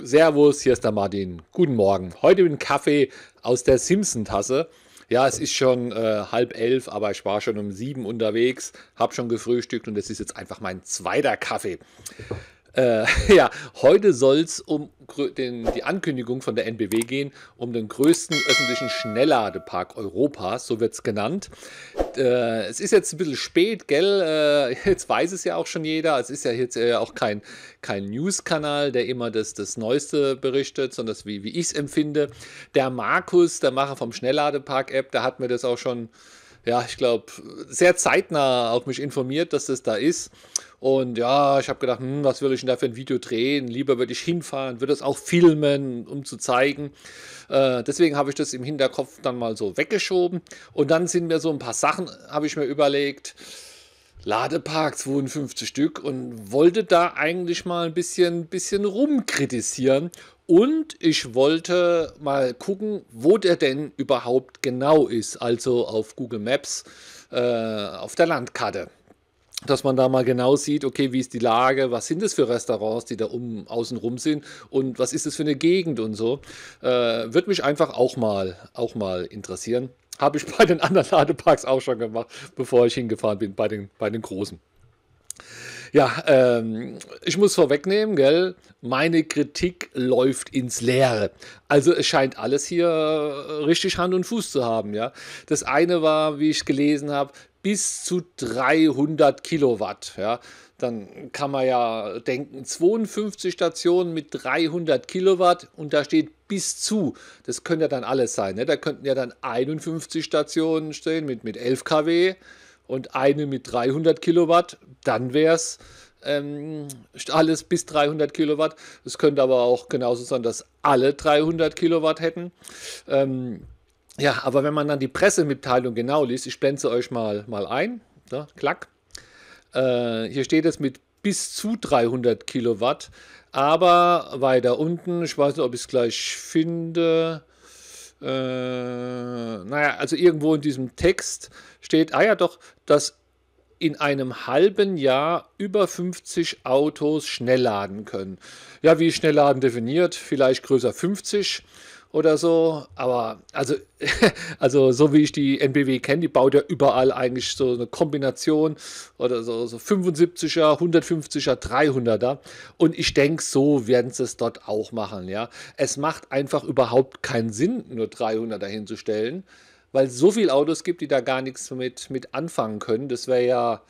Servus, hier ist der Martin. Guten Morgen. Heute mit Kaffee aus der Simpson-Tasse. Ja, es ist schon äh, halb elf, aber ich war schon um sieben unterwegs, habe schon gefrühstückt und es ist jetzt einfach mein zweiter Kaffee. Äh, ja, heute soll es um den, die Ankündigung von der NBW gehen, um den größten öffentlichen Schnellladepark Europas, so wird es genannt. Äh, es ist jetzt ein bisschen spät, gell? Äh, jetzt weiß es ja auch schon jeder. Es ist ja jetzt äh, auch kein, kein News-Kanal, der immer das, das Neueste berichtet, sondern das, wie, wie ich es empfinde. Der Markus, der Macher vom Schnellladepark-App, der hat mir das auch schon, ja, ich glaube, sehr zeitnah auf mich informiert, dass das da ist. Und ja, ich habe gedacht, hm, was will ich denn da für ein Video drehen? Lieber würde ich hinfahren, würde es auch filmen, um zu zeigen. Äh, deswegen habe ich das im Hinterkopf dann mal so weggeschoben. Und dann sind mir so ein paar Sachen, habe ich mir überlegt. Ladepark 52 Stück und wollte da eigentlich mal ein bisschen, bisschen rumkritisieren und ich wollte mal gucken, wo der denn überhaupt genau ist, also auf Google Maps äh, auf der Landkarte dass man da mal genau sieht, okay, wie ist die Lage, was sind das für Restaurants, die da um, außen rum sind und was ist das für eine Gegend und so. Äh, Würde mich einfach auch mal, auch mal interessieren. Habe ich bei den anderen Ladeparks auch schon gemacht, bevor ich hingefahren bin, bei den, bei den großen. Ja, ähm, ich muss vorwegnehmen, gell? meine Kritik läuft ins Leere. Also es scheint alles hier äh, richtig Hand und Fuß zu haben. Ja, das eine war, wie ich gelesen habe, bis zu 300 Kilowatt. Ja. Dann kann man ja denken, 52 Stationen mit 300 Kilowatt und da steht bis zu. Das könnte ja dann alles sein. Ne? Da könnten ja dann 51 Stationen stehen mit, mit 11 kW und eine mit 300 Kilowatt. Dann wäre es ähm, alles bis 300 Kilowatt. Es könnte aber auch genauso sein, dass alle 300 Kilowatt hätten. Ähm, ja, aber wenn man dann die Pressemitteilung genau liest, ich blende sie euch mal, mal ein, ne, klack. Äh, hier steht es mit bis zu 300 Kilowatt, aber weiter unten, ich weiß nicht, ob ich es gleich finde, äh, naja, also irgendwo in diesem Text steht, ah ja doch, dass in einem halben Jahr über 50 Autos schnell laden können. Ja, wie schnell laden definiert, vielleicht größer 50 oder so. Aber also, also so wie ich die NBW kenne, die baut ja überall eigentlich so eine Kombination oder so, so 75er, 150er, 300er. Und ich denke, so werden sie es dort auch machen. Ja, es macht einfach überhaupt keinen Sinn, nur 300er hinzustellen, weil es so viele Autos gibt, die da gar nichts mit, mit anfangen können. Das wäre ja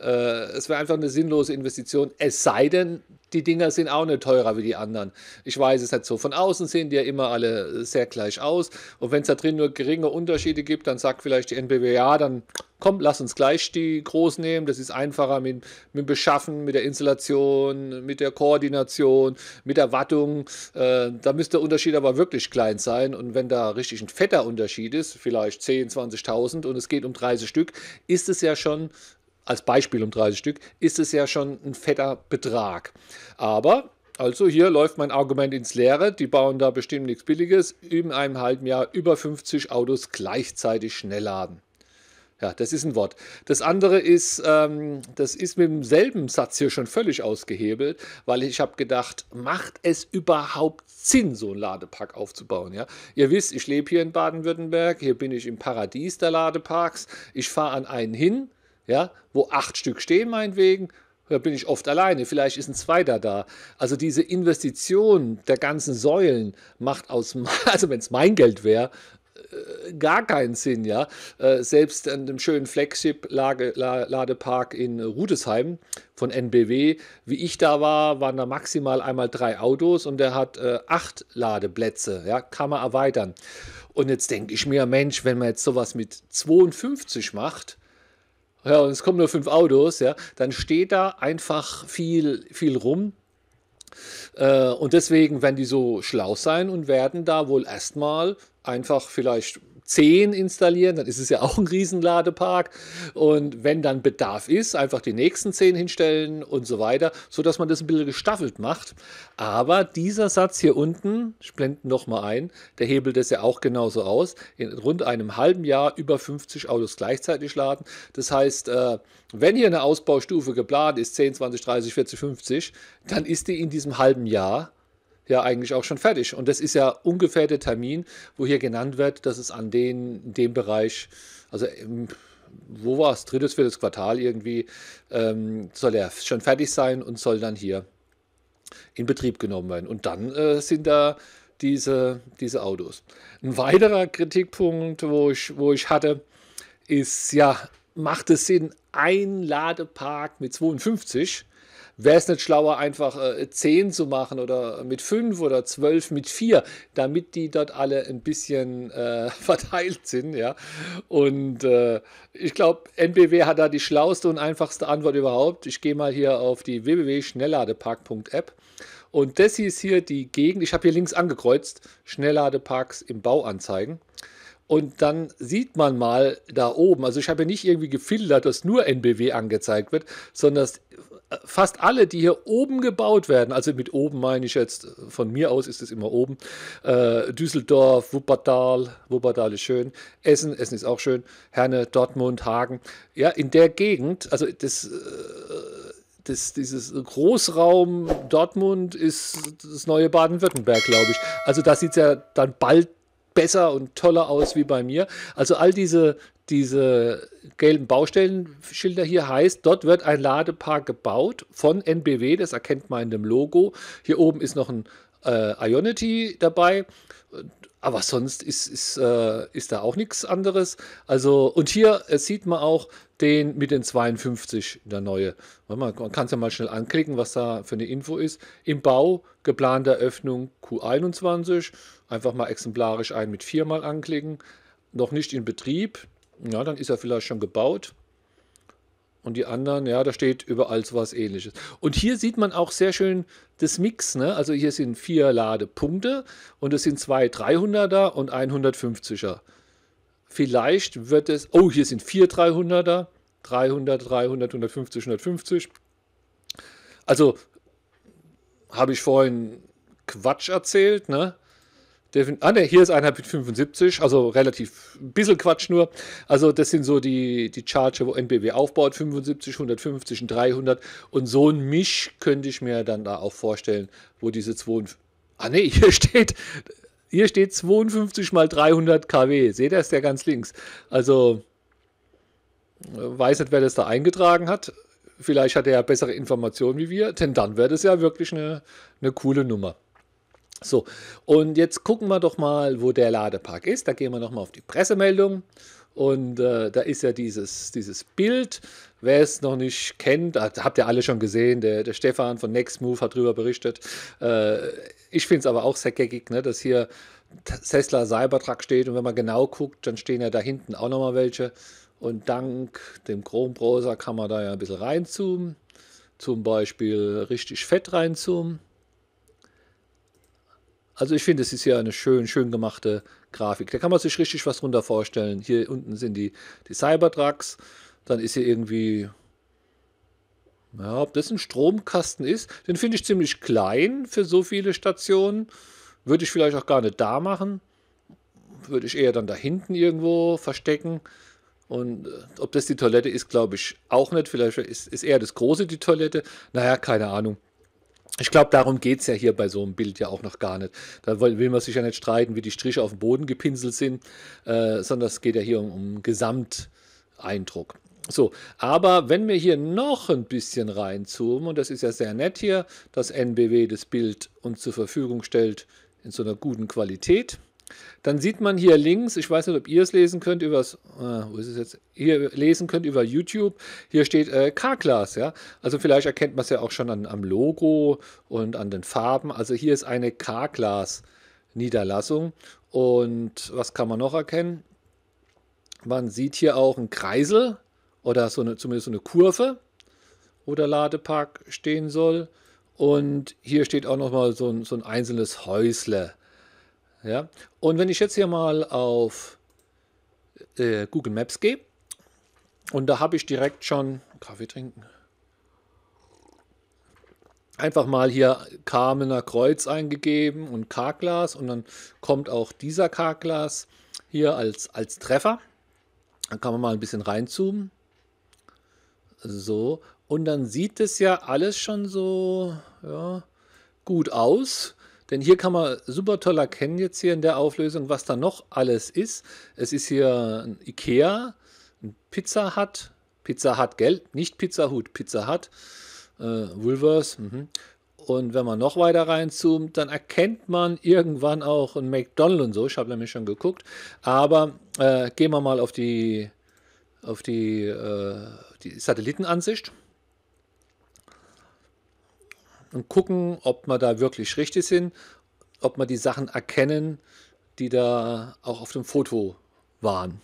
äh, es wäre einfach eine sinnlose Investition, es sei denn, die Dinger sind auch nicht teurer wie die anderen. Ich weiß es halt so. Von außen sehen die ja immer alle sehr gleich aus. Und wenn es da drin nur geringe Unterschiede gibt, dann sagt vielleicht die NBW, ja, dann komm, lass uns gleich die groß nehmen. Das ist einfacher mit, mit dem Beschaffen, mit der Installation, mit der Koordination, mit der Wattung. Äh, da müsste der Unterschied aber wirklich klein sein. Und wenn da richtig ein fetter Unterschied ist, vielleicht 10.000, 20.000 und es geht um 30 Stück, ist es ja schon als Beispiel um 30 Stück, ist es ja schon ein fetter Betrag. Aber also hier läuft mein Argument ins Leere. Die bauen da bestimmt nichts Billiges. In einem halben Jahr über 50 Autos gleichzeitig schnell laden. Ja, das ist ein Wort. Das andere ist, ähm, das ist mit demselben Satz hier schon völlig ausgehebelt, weil ich habe gedacht, macht es überhaupt Sinn, so einen Ladepark aufzubauen? Ja? Ihr wisst, ich lebe hier in Baden-Württemberg, hier bin ich im Paradies der Ladeparks. Ich fahre an einen hin, ja, wo acht Stück stehen meinetwegen, da bin ich oft alleine, vielleicht ist ein zweiter da. Also diese Investition der ganzen Säulen macht aus, also wenn es mein Geld wäre, äh, gar keinen Sinn, ja. Äh, selbst an dem schönen Flagship-Ladepark in Rudesheim von NBW, wie ich da war, waren da maximal einmal drei Autos und der hat äh, acht Ladeplätze, ja, kann man erweitern. Und jetzt denke ich mir, Mensch, wenn man jetzt sowas mit 52 macht, ja, und es kommen nur fünf Autos, ja, dann steht da einfach viel, viel rum. Äh, und deswegen werden die so schlau sein und werden da wohl erstmal einfach vielleicht 10 installieren, dann ist es ja auch ein Riesenladepark. Und wenn dann Bedarf ist, einfach die nächsten 10 hinstellen und so weiter, sodass man das ein bisschen gestaffelt macht. Aber dieser Satz hier unten, ich blende nochmal ein, der hebelt das ja auch genauso aus. In rund einem halben Jahr über 50 Autos gleichzeitig laden. Das heißt, äh, wenn hier eine Ausbaustufe geplant ist, 10, 20, 30, 40, 50, dann ist die in diesem halben Jahr ja eigentlich auch schon fertig. Und das ist ja ungefähr der Termin, wo hier genannt wird, dass es an den, dem Bereich, also im, wo war es, drittes, viertes Quartal irgendwie, ähm, soll er schon fertig sein und soll dann hier in Betrieb genommen werden. Und dann äh, sind da diese, diese Autos. Ein weiterer Kritikpunkt, wo ich, wo ich hatte, ist ja macht es Sinn, ein Ladepark mit 52? Wäre es nicht schlauer, einfach äh, 10 zu machen oder mit 5 oder 12 mit 4, damit die dort alle ein bisschen äh, verteilt sind, ja? Und äh, ich glaube, NBW hat da die schlauste und einfachste Antwort überhaupt. Ich gehe mal hier auf die www.schnellladepark.app und das hier ist hier die Gegend, ich habe hier links angekreuzt, Schnellladeparks im Bauanzeigen. anzeigen. Und dann sieht man mal da oben, also ich habe nicht irgendwie gefiltert, dass nur NBW angezeigt wird, sondern dass äh, fast alle, die hier oben gebaut werden, also mit oben meine ich jetzt, von mir aus ist es immer oben, äh, Düsseldorf, Wuppertal, Wuppertal ist schön, Essen, Essen ist auch schön, Herne, Dortmund, Hagen, ja, in der Gegend, also das... Äh, das, dieses Großraum Dortmund ist das neue Baden-Württemberg, glaube ich. Also da sieht es ja dann bald besser und toller aus wie bei mir. Also all diese, diese gelben Baustellenschilder hier heißt, dort wird ein Ladepark gebaut von NBW, das erkennt man in dem Logo. Hier oben ist noch ein äh, Ionity dabei. Aber sonst ist, ist, äh, ist da auch nichts anderes. Also, und hier äh, sieht man auch den mit den 52, der neue. Man, kann es ja mal schnell anklicken, was da für eine Info ist. Im Bau, geplante Öffnung Q21 einfach mal exemplarisch einen mit viermal anklicken. Noch nicht in Betrieb, ja, dann ist er vielleicht schon gebaut. Und die anderen, ja, da steht überall so was ähnliches. Und hier sieht man auch sehr schön das Mix. Ne? Also hier sind vier Ladepunkte und es sind zwei 300er und 150er. Vielleicht wird es, oh, hier sind vier 300er, 300, 300, 150, 150. Also habe ich vorhin Quatsch erzählt, ne? Ah, ne, hier ist einer mit 75, also relativ ein bisschen Quatsch nur. Also, das sind so die, die Charger, wo NBW aufbaut: 75, 150 und 300. Und so ein Misch könnte ich mir dann da auch vorstellen, wo diese 52. Ah, ne, hier steht, hier steht 52 mal 300 kW. Seht ihr, ist der ganz links. Also, äh, weiß nicht, wer das da eingetragen hat. Vielleicht hat er ja bessere Informationen wie wir, denn dann wäre das ja wirklich eine, eine coole Nummer. So, und jetzt gucken wir doch mal, wo der Ladepark ist. Da gehen wir nochmal auf die Pressemeldung. Und äh, da ist ja dieses, dieses Bild. Wer es noch nicht kennt, habt ihr alle schon gesehen, der, der Stefan von Nextmove hat darüber berichtet. Äh, ich finde es aber auch sehr geckig, ne, dass hier Tesla Cybertruck steht und wenn man genau guckt, dann stehen ja da hinten auch nochmal welche. Und dank dem Chrome-Browser kann man da ja ein bisschen reinzoomen. Zum Beispiel richtig fett reinzoomen. Also ich finde, es ist hier eine schön, schön gemachte Grafik. Da kann man sich richtig was drunter vorstellen. Hier unten sind die, die Cybertrucks. Dann ist hier irgendwie, ja, ob das ein Stromkasten ist, den finde ich ziemlich klein für so viele Stationen. Würde ich vielleicht auch gar nicht da machen. Würde ich eher dann da hinten irgendwo verstecken. Und äh, ob das die Toilette ist, glaube ich auch nicht. Vielleicht ist, ist eher das Große die Toilette. Naja, keine Ahnung. Ich glaube, darum geht es ja hier bei so einem Bild ja auch noch gar nicht. Da will man sich ja nicht streiten, wie die Striche auf dem Boden gepinselt sind, äh, sondern es geht ja hier um, um Gesamteindruck. So, aber wenn wir hier noch ein bisschen reinzoomen, und das ist ja sehr nett hier, dass NBW das Bild uns zur Verfügung stellt in so einer guten Qualität, dann sieht man hier links, ich weiß nicht, ob ihr es lesen könnt, übers, äh, wo ist es jetzt? Hier lesen könnt über YouTube. Hier steht äh, K-Class, ja. Also vielleicht erkennt man es ja auch schon an, am Logo und an den Farben. Also hier ist eine K-Class Niederlassung. Und was kann man noch erkennen? Man sieht hier auch einen Kreisel oder so eine, zumindest so eine Kurve, wo der Ladepark stehen soll. Und hier steht auch nochmal so ein, so ein einzelnes Häusle. Ja? Und wenn ich jetzt hier mal auf äh, Google Maps gehe und da habe ich direkt schon Kaffee trinken. Einfach mal hier Kamener Kreuz eingegeben und K-Glas und dann kommt auch dieser K-Glas hier als, als Treffer. Dann kann man mal ein bisschen reinzoomen. So, und dann sieht es ja alles schon so ja, gut aus. Denn hier kann man super toll erkennen jetzt hier in der Auflösung, was da noch alles ist. Es ist hier ein Ikea, ein Pizza Hut, Pizza Hut, Geld, Nicht Pizza Hut, Pizza Hut, äh, Woolworths. Mhm. Und wenn man noch weiter reinzoomt, dann erkennt man irgendwann auch ein McDonald's und so. Ich habe nämlich schon geguckt. Aber äh, gehen wir mal auf die, auf die, äh, die Satellitenansicht und gucken, ob wir da wirklich richtig sind, ob wir die Sachen erkennen, die da auch auf dem Foto waren.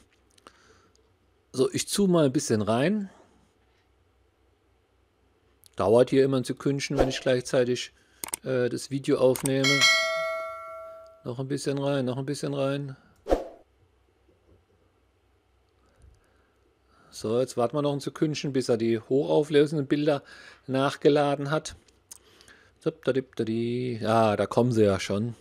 So, ich zoome mal ein bisschen rein. Dauert hier immer ein Sekündchen, wenn ich gleichzeitig äh, das Video aufnehme. Noch ein bisschen rein, noch ein bisschen rein. So, jetzt warten wir noch ein Sekündchen, bis er die hochauflösenden Bilder nachgeladen hat. Ja, da kommen sie ja schon.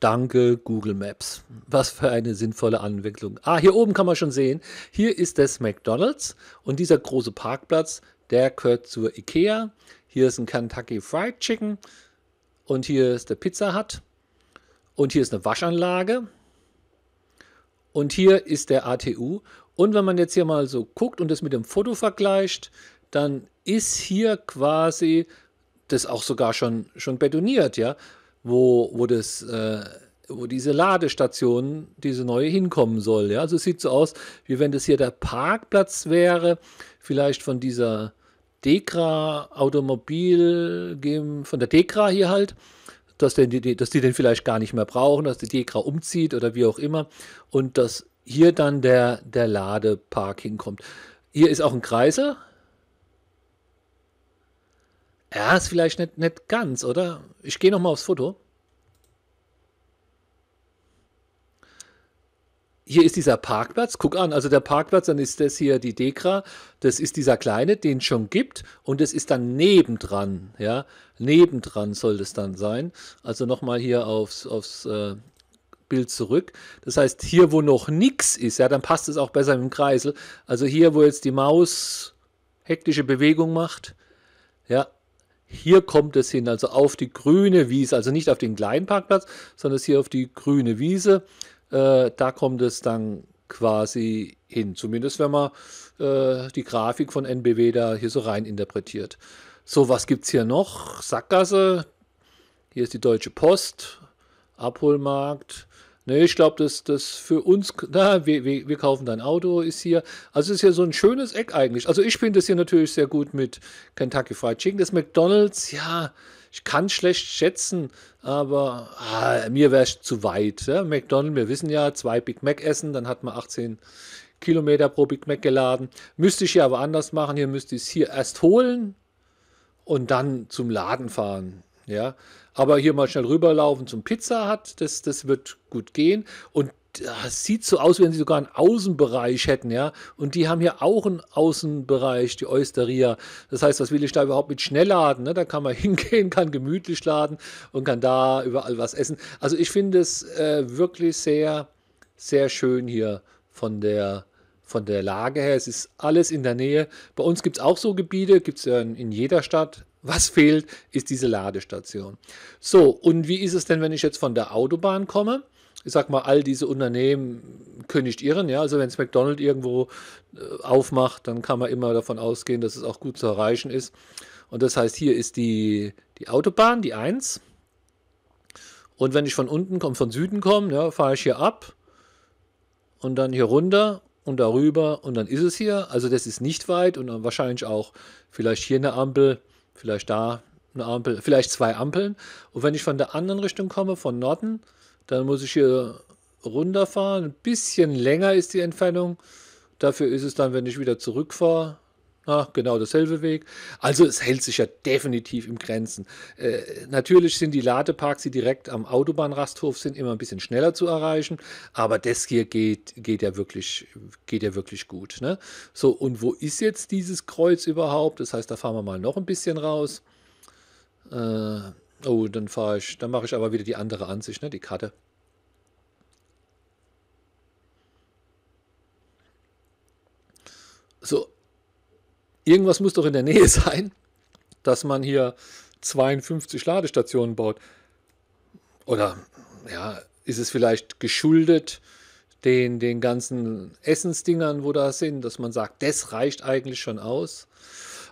Danke, Google Maps. Was für eine sinnvolle Anwicklung. Ah, hier oben kann man schon sehen, hier ist das McDonald's und dieser große Parkplatz, der gehört zur Ikea. Hier ist ein Kentucky Fried Chicken und hier ist der Pizza Hut und hier ist eine Waschanlage und hier ist der ATU. Und wenn man jetzt hier mal so guckt und das mit dem Foto vergleicht, dann ist hier quasi das auch sogar schon, schon betoniert, ja, wo, wo das. Äh, wo diese Ladestation, diese neue hinkommen soll. Ja? Also es sieht so aus, wie wenn das hier der Parkplatz wäre, vielleicht von dieser Dekra Automobil, von der Dekra hier halt, dass, denn die, dass die den vielleicht gar nicht mehr brauchen, dass die Dekra umzieht oder wie auch immer und dass hier dann der, der Ladepark hinkommt. Hier ist auch ein Kreiser, ja, ist vielleicht nicht, nicht ganz, oder? Ich gehe nochmal aufs Foto. Hier ist dieser Parkplatz. Guck an, also der Parkplatz, dann ist das hier die Dekra. Das ist dieser kleine, den es schon gibt. Und das ist dann nebendran. Ja, nebendran soll das dann sein. Also nochmal hier aufs, aufs äh, Bild zurück. Das heißt, hier, wo noch nichts ist, ja, dann passt es auch besser im Kreisel. Also hier, wo jetzt die Maus hektische Bewegung macht, ja, hier kommt es hin, also auf die grüne Wiese, also nicht auf den kleinen Parkplatz, sondern hier auf die grüne Wiese. Äh, da kommt es dann quasi hin. Zumindest wenn man äh, die Grafik von NBW da hier so rein interpretiert. So, was gibt es hier noch? Sackgasse, hier ist die Deutsche Post, Abholmarkt, Nee, ich glaube, dass das für uns, na, wir, wir, wir kaufen dein Auto, ist hier. Also es ist ja so ein schönes Eck eigentlich. Also ich finde das hier natürlich sehr gut mit Kentucky Fried Chicken. Das McDonalds, ja, ich kann schlecht schätzen, aber ah, mir wäre es zu weit. Ja? McDonalds, wir wissen ja, zwei Big Mac essen, dann hat man 18 Kilometer pro Big Mac geladen. Müsste ich hier aber anders machen. Hier müsste ich es hier erst holen und dann zum Laden fahren. Ja, aber hier mal schnell rüberlaufen zum Pizza hat, das, das wird gut gehen. Und das äh, sieht so aus, wenn sie sogar einen Außenbereich hätten, ja. Und die haben hier auch einen Außenbereich, die Oisteria. Das heißt, was will ich da überhaupt mit Schnellladen? Ne? Da kann man hingehen, kann gemütlich laden und kann da überall was essen. Also ich finde es äh, wirklich sehr, sehr schön hier von der von der Lage her. Es ist alles in der Nähe. Bei uns gibt es auch so Gebiete, gibt es ja in jeder Stadt, was fehlt, ist diese Ladestation. So, und wie ist es denn, wenn ich jetzt von der Autobahn komme? ich sag mal, all diese Unternehmen können nicht irren. Ja? Also wenn es McDonald's irgendwo äh, aufmacht, dann kann man immer davon ausgehen, dass es auch gut zu erreichen ist. Und das heißt, hier ist die, die Autobahn, die 1. Und wenn ich von unten komme, von Süden komme, ja, fahre ich hier ab und dann hier runter und darüber und dann ist es hier. Also das ist nicht weit und wahrscheinlich auch vielleicht hier eine Ampel Vielleicht da eine Ampel, vielleicht zwei Ampeln. Und wenn ich von der anderen Richtung komme, von Norden, dann muss ich hier runterfahren. Ein bisschen länger ist die Entfernung. Dafür ist es dann, wenn ich wieder zurückfahre, Ah, genau dasselbe Weg. Also es hält sich ja definitiv im Grenzen. Äh, natürlich sind die Ladeparks, die direkt am Autobahnrasthof sind, immer ein bisschen schneller zu erreichen, aber das hier geht, geht ja wirklich, geht ja wirklich gut. Ne? So, und wo ist jetzt dieses Kreuz überhaupt? Das heißt, da fahren wir mal noch ein bisschen raus. Äh, oh, dann fahre ich, dann mache ich aber wieder die andere Ansicht, ne? Die Karte. So, Irgendwas muss doch in der Nähe sein, dass man hier 52 Ladestationen baut. Oder ja, ist es vielleicht geschuldet den, den ganzen Essensdingern, wo da sind, dass man sagt, das reicht eigentlich schon aus.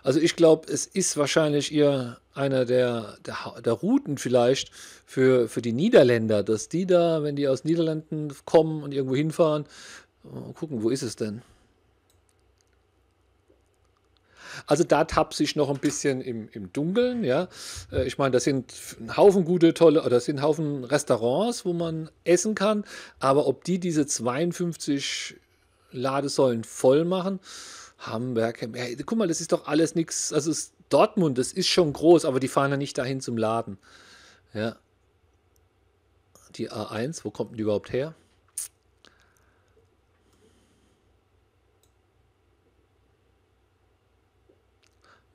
Also ich glaube, es ist wahrscheinlich eher einer der, der, der, Routen vielleicht für, für die Niederländer, dass die da, wenn die aus Niederlanden kommen und irgendwo hinfahren, äh, gucken, wo ist es denn? Also da tapse ich noch ein bisschen im, im Dunkeln. Ja. Äh, ich meine, das sind ein Haufen gute, tolle, oder das sind Haufen Restaurants, wo man essen kann. Aber ob die diese 52 Ladesäulen voll machen, Hamburg, ja, guck mal, das ist doch alles nichts. Also Dortmund, das ist schon groß, aber die fahren ja nicht dahin zum Laden. Ja. Die A1, wo kommt denn die überhaupt her?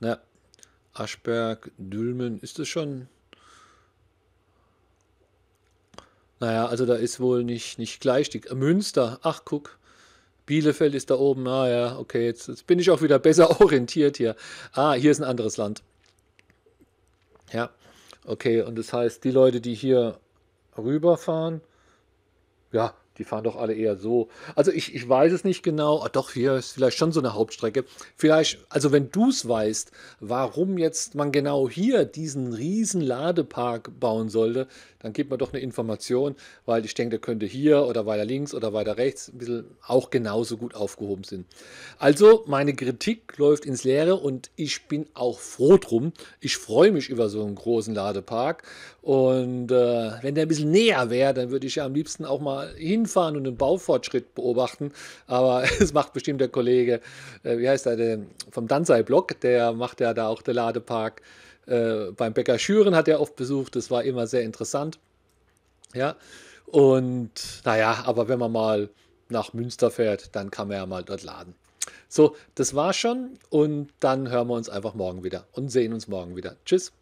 Ja. Aschberg, Dülmen, ist das schon? Naja, also da ist wohl nicht, nicht gleich. Die, äh, Münster, ach guck. Bielefeld ist da oben. Ah ja, okay, jetzt, jetzt bin ich auch wieder besser orientiert hier. Ah, hier ist ein anderes Land. Ja, okay, und das heißt, die Leute, die hier rüberfahren, ja, die fahren doch alle eher so. Also ich, ich weiß es nicht genau. Ah, doch, hier ist vielleicht schon so eine Hauptstrecke. Vielleicht, also wenn du es weißt, warum jetzt man genau hier diesen riesen Ladepark bauen sollte, dann gibt man doch eine Information, weil ich denke, der könnte hier oder weiter links oder weiter rechts ein bisschen auch genauso gut aufgehoben sind. Also meine Kritik läuft ins Leere und ich bin auch froh drum. Ich freue mich über so einen großen Ladepark und äh, wenn der ein bisschen näher wäre, dann würde ich ja am liebsten auch mal hinfahren und den Baufortschritt beobachten. Aber es macht bestimmt der Kollege, äh, wie heißt er, der, vom Danzai-Block, der macht ja da auch den Ladepark. Äh, beim Bäcker Schüren hat er oft besucht, das war immer sehr interessant. Ja, und naja, aber wenn man mal nach Münster fährt, dann kann man ja mal dort laden. So, das war's schon und dann hören wir uns einfach morgen wieder und sehen uns morgen wieder. Tschüss.